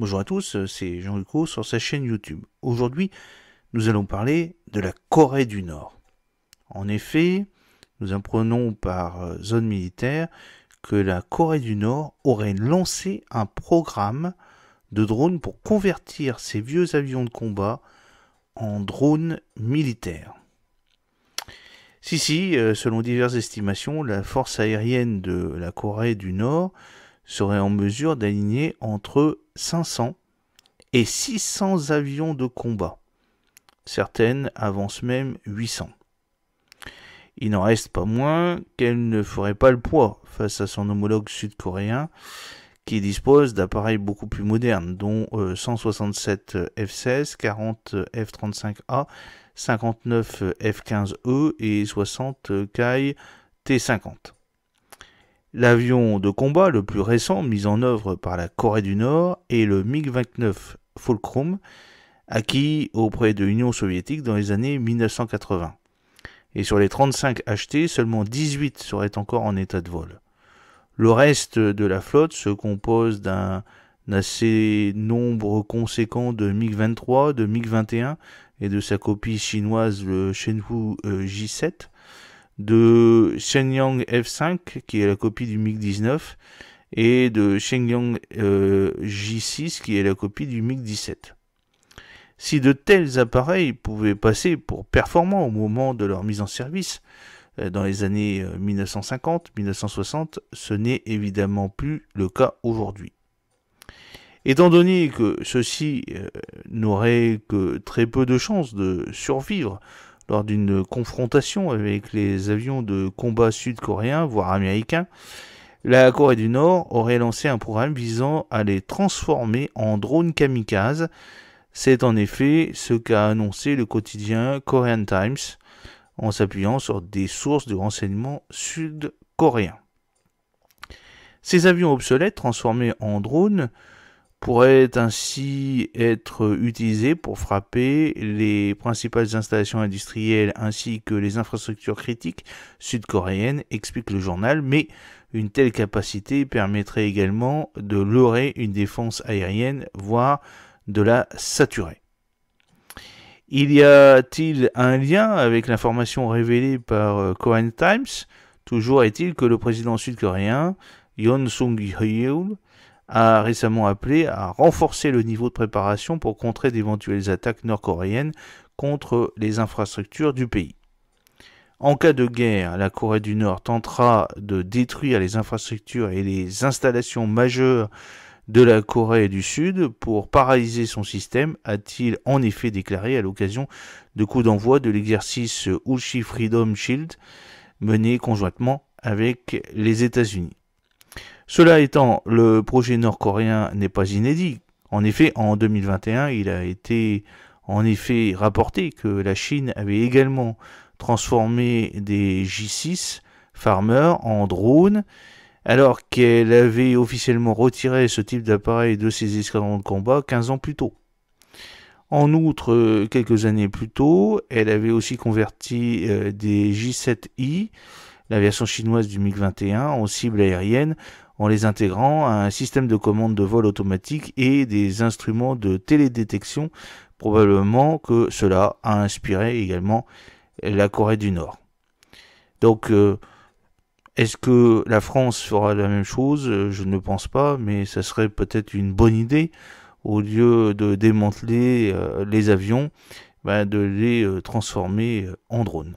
Bonjour à tous, euh, c'est Jean Lucot sur sa chaîne YouTube. Aujourd'hui, nous allons parler de la Corée du Nord. En effet, nous apprenons par euh, zone militaire que la Corée du Nord aurait lancé un programme de drones pour convertir ses vieux avions de combat en drones militaires. Si, si, euh, selon diverses estimations, la force aérienne de la Corée du Nord serait en mesure d'aligner entre 500 et 600 avions de combat. Certaines avancent même 800. Il n'en reste pas moins qu'elle ne ferait pas le poids face à son homologue sud-coréen qui dispose d'appareils beaucoup plus modernes, dont 167 F-16, 40 F-35A, 59 F-15E et 60 CAI T-50. L'avion de combat le plus récent mis en œuvre par la Corée du Nord est le MiG-29 Fulcrum, acquis auprès de l'Union soviétique dans les années 1980. Et sur les 35 achetés, seulement 18 seraient encore en état de vol. Le reste de la flotte se compose d'un assez nombre conséquent de MiG-23, de MiG-21 et de sa copie chinoise le Shenhu euh, J-7 de Shenyang F5, qui est la copie du MiG-19, et de Shenyang euh, J6, qui est la copie du MiG-17. Si de tels appareils pouvaient passer pour performants au moment de leur mise en service, euh, dans les années 1950-1960, euh, ce n'est évidemment plus le cas aujourd'hui. Étant donné que ceux-ci n'auraient que très peu de chances de survivre lors d'une confrontation avec les avions de combat sud-coréens, voire américains, la Corée du Nord aurait lancé un programme visant à les transformer en drones kamikazes. C'est en effet ce qu'a annoncé le quotidien Korean Times en s'appuyant sur des sources de renseignements sud-coréens. Ces avions obsolètes transformés en drones pourrait ainsi être utilisé pour frapper les principales installations industrielles ainsi que les infrastructures critiques sud-coréennes, explique le journal, mais une telle capacité permettrait également de leurrer une défense aérienne, voire de la saturer. Il y a-t-il un lien avec l'information révélée par Korean euh, Times Toujours est-il que le président sud-coréen, Yoon Sung-yeol, a récemment appelé à renforcer le niveau de préparation pour contrer d'éventuelles attaques nord-coréennes contre les infrastructures du pays. En cas de guerre, la Corée du Nord tentera de détruire les infrastructures et les installations majeures de la Corée du Sud pour paralyser son système, a-t-il en effet déclaré à l'occasion de coups d'envoi de l'exercice Uchi Freedom Shield mené conjointement avec les États-Unis. Cela étant, le projet nord-coréen n'est pas inédit. En effet, en 2021, il a été en effet rapporté que la Chine avait également transformé des J6 Farmer en drones, alors qu'elle avait officiellement retiré ce type d'appareil de ses escadrons de combat 15 ans plus tôt. En outre, quelques années plus tôt, elle avait aussi converti euh, des J7I, la version chinoise du MiG-21, en cible aérienne en les intégrant à un système de commande de vol automatique et des instruments de télédétection. Probablement que cela a inspiré également la Corée du Nord. Donc, euh, est-ce que la France fera la même chose euh, Je ne pense pas, mais ça serait peut-être une bonne idée, au lieu de démanteler euh, les avions, ben, de les transformer en drones.